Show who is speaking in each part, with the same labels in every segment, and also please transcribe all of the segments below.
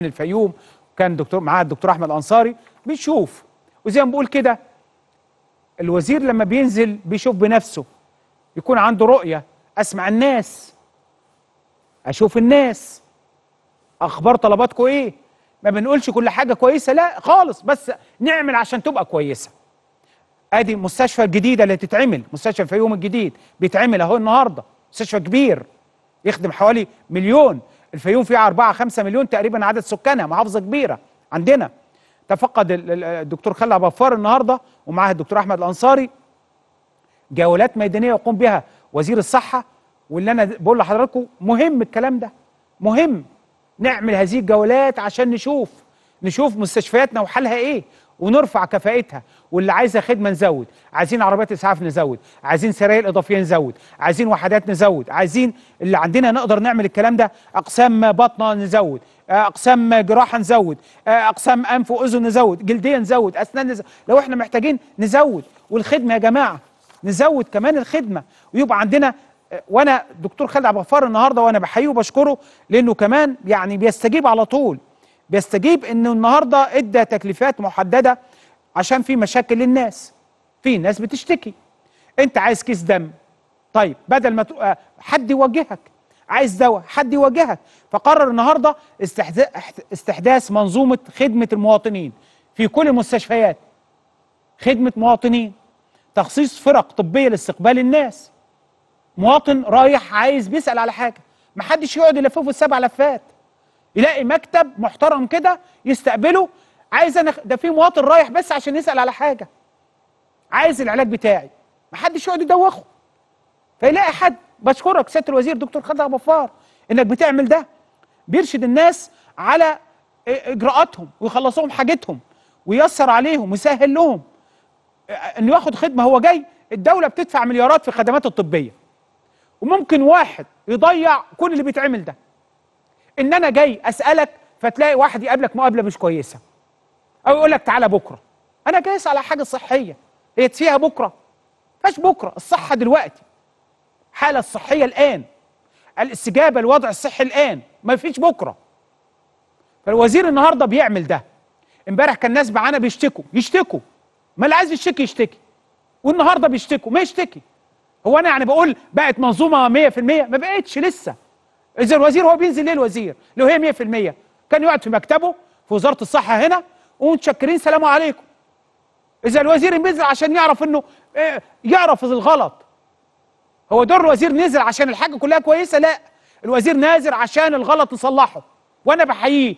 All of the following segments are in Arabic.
Speaker 1: من الفيوم وكان دكتور معاه الدكتور احمد انصاري بيشوف وزي ما بقول كده الوزير لما بينزل بيشوف بنفسه يكون عنده رؤيه اسمع الناس اشوف الناس اخبار طلباتكم ايه ما بنقولش كل حاجه كويسه لا خالص بس نعمل عشان تبقى كويسه ادي المستشفى الجديده اللي تتعمل مستشفى الفيوم الجديد بيتعمل اهو النهارده مستشفى كبير يخدم حوالي مليون الفيوم فيها 4 5 مليون تقريبا عدد سكانها محافظه كبيره عندنا تفقد الدكتور خلع بفار النهارده ومعاه الدكتور احمد الانصاري جولات ميدانيه يقوم بها وزير الصحه واللي انا بقول لحضراتكم مهم الكلام ده مهم نعمل هذه الجولات عشان نشوف نشوف مستشفياتنا وحالها ايه ونرفع كفائتها واللي عايزه خدمه نزود عايزين عربيات اسعاف نزود عايزين سرايل اضافيه نزود عايزين وحدات نزود عايزين اللي عندنا نقدر نعمل الكلام ده اقسام بطنه نزود آه، اقسام جراحه نزود آه، اقسام انف واذن نزود جلديه نزود اسنان نزود لو احنا محتاجين نزود والخدمه يا جماعه نزود كمان الخدمه ويبقى عندنا آه، وانا دكتور خالد عبد النهارده وانا بحييه وبشكره لانه كمان يعني بيستجيب على طول بيستجيب ان النهارده ادى تكليفات محدده عشان في مشاكل للناس في ناس بتشتكي انت عايز كيس دم طيب بدل ما تق... آه، حد يوجهك عايز دواء حد يوجهك فقرر النهارده استحداث منظومه خدمه المواطنين في كل المستشفيات خدمه مواطنين تخصيص فرق طبيه لاستقبال الناس مواطن رايح عايز بيسال على حاجه محدش يقعد يلففه السبع لفات يلاقي مكتب محترم كده يستقبله عايز انا ده في مواطن رايح بس عشان يسال على حاجه عايز العلاج بتاعي ما حدش يقعد يدوخه فيلاقي حد بشكرك سياده الوزير دكتور خالد غفار انك بتعمل ده بيرشد الناس على اجراءاتهم ويخلصوهم حاجتهم وييسر عليهم ويسهل لهم انه ياخد خدمه هو جاي الدوله بتدفع مليارات في الخدمات الطبيه وممكن واحد يضيع كل اللي بيتعمل ده ان انا جاي اسالك فتلاقي واحد يقابلك مقابله مش كويسه او يقول لك تعالى بكره انا جاي اسال على حاجه صحيه هي فيها بكره فاش بكره الصحه دلوقتي الحاله الصحيه الان الاستجابه للوضع الصحي الان ما فيش بكره فالوزير النهارده بيعمل ده امبارح كان الناس معانا بيشتكوا يشتكوا ما اللي عايز يشتكي يشتكي والنهارده بيشتكوا ما يشتكي هو انا يعني بقول بقت منظومه 100% ما بقتش لسه اذا الوزير هو بينزل ليه الوزير لو هي 100% كان يقعد في مكتبه في وزاره الصحه هنا ومتشكرين سلام عليكم اذا الوزير بينزل عشان يعرف انه آه، يعرف الغلط هو دور الوزير نزل عشان الحاجه كلها كويسه لا الوزير نازل عشان الغلط نصلحه وانا بحييه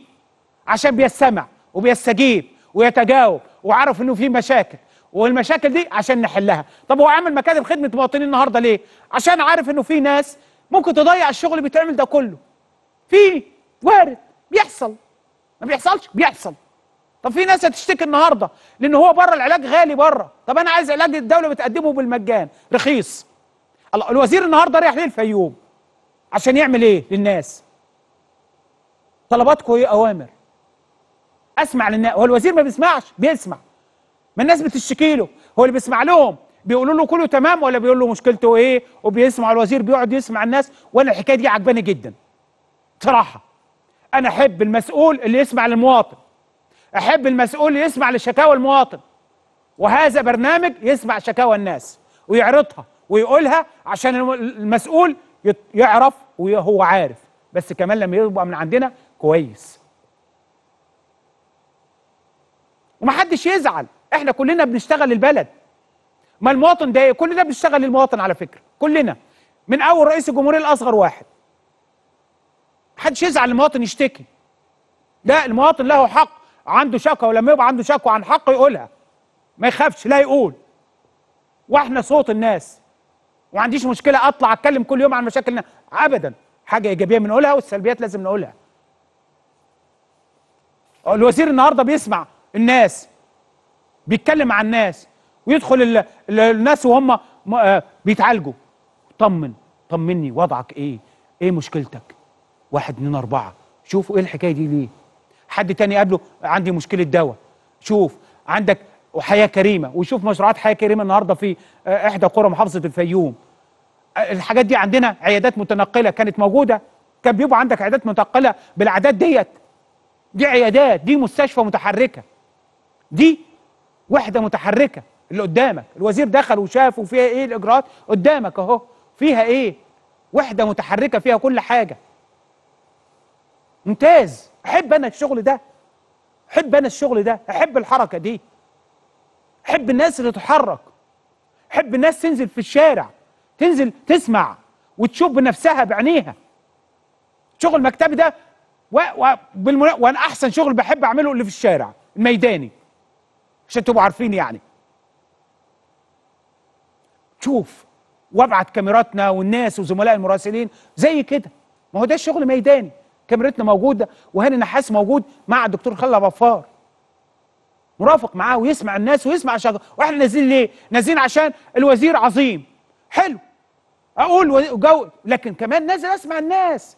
Speaker 1: عشان بيستمع وبيستجيب ويتجاوب وعارف انه في مشاكل والمشاكل دي عشان نحلها طب هو عامل مكاتب خدمه مواطنين النهارده ليه عشان عارف انه في ناس ممكن تضيع الشغل اللي بيتعمل ده كله في وارد بيحصل ما بيحصلش بيحصل طب في ناس هتشتكي النهارده لان هو بره العلاج غالي بره طب انا عايز علاج الدوله بتقدمه بالمجان رخيص الوزير النهارده رايح ليه الفيوم عشان يعمل ايه للناس طلباتكم ايه اوامر اسمع للناس هو الوزير ما بيسمعش بيسمع ما الناس بتشتكي له هو اللي بيسمع لهم بيقولوا له كله تمام ولا بيقول له مشكلته ايه وبيسمع الوزير بيقعد يسمع الناس وانا الحكايه دي عجباني جدا بصراحه انا احب المسؤول اللي يسمع للمواطن احب المسؤول اللي يسمع لشكاوى المواطن وهذا برنامج يسمع شكاوى الناس ويعرضها ويقولها عشان المسؤول يعرف وهو عارف بس كمان لما يبقى من عندنا كويس ومحدش يزعل احنا كلنا بنشتغل البلد ما المواطن ده إيه؟ كل ده بيشتغل للمواطن على فكره كلنا من اول رئيس الجمهوريه لاصغر واحد محدش يزعل المواطن يشتكي لا المواطن له حق عنده شكوى ولما يبقى عنده شكوى عن حقه يقولها ما يخافش لا يقول واحنا صوت الناس وما عنديش مشكله اطلع اتكلم كل يوم عن مشاكلنا ابدا حاجه ايجابيه بنقولها والسلبيات لازم نقولها الوزير النهارده بيسمع الناس بيتكلم مع الناس ويدخل الناس وهم آه، بيتعالجوا طمن طمني وضعك ايه ايه مشكلتك واحد اتنين اربعه شوفوا ايه الحكايه دي ليه حد تاني قابله عندي مشكله دواء شوف عندك وحياة كريمه وشوف مشروعات حياه كريمه النهارده في آه، احدى قرى محافظه الفيوم الحاجات دي عندنا عيادات متنقله كانت موجوده كان بيبقى عندك عيادات متنقله بالعادات ديت دي عيادات دي مستشفى متحركه دي وحده متحركه اللي قدامك الوزير دخل وشاف وفيها ايه الاجراءات قدامك اهو فيها ايه وحده متحركه فيها كل حاجه ممتاز احب انا الشغل ده احب انا الشغل ده احب الحركه دي احب الناس اللي تتحرك احب الناس تنزل في الشارع تنزل تسمع وتشوف بنفسها بعينيها شغل مكتبي ده و... و... بالمنا... وانا احسن شغل بحب اعمله اللي في الشارع الميداني عشان تبقوا عارفين يعني اشوف وابعت كاميراتنا والناس وزملاء المراسلين زي كده ما هو ده الشغل ميداني كاميرتنا موجوده وهاني نحاس موجود مع الدكتور خالد بفار مرافق معاه ويسمع الناس ويسمع شغل واحنا نازلين ليه نازلين عشان الوزير عظيم حلو اقول جو لكن كمان نازل اسمع الناس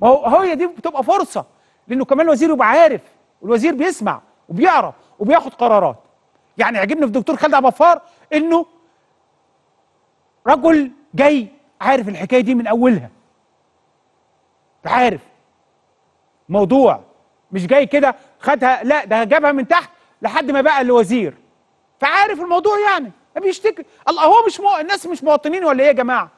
Speaker 1: ما هو هي دي بتبقى فرصه لانه كمان الوزير يبقى عارف والوزير بيسمع وبيعرف وبياخد قرارات يعني عجبني في الدكتور خالد عبد الغفار انه رجل جاي عارف الحكايه دي من اولها عارف موضوع مش جاي كده خدها لا ده جابها من تحت لحد ما بقى الوزير فعارف الموضوع يعني ما بيشتكي الله هو مش مو... الناس مش مواطنين ولا ايه يا جماعه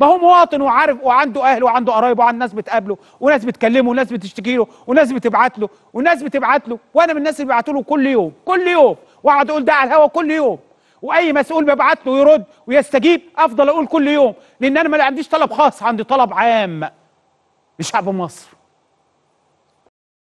Speaker 1: ما هو مواطن وعارف وعنده اهل وعنده قرايب وعنده ناس بتقابله وناس بتكلمه وناس بتشتكي له وناس بتبعت له وناس بتبعت له وانا من الناس اللي بيبعتوا له كل يوم كل يوم واقعد اقول ده على الهوا كل يوم واي مسؤول ببعت له يرد ويستجيب افضل اقول كل يوم لان انا ما عنديش طلب خاص عندي طلب عام لشعب مصر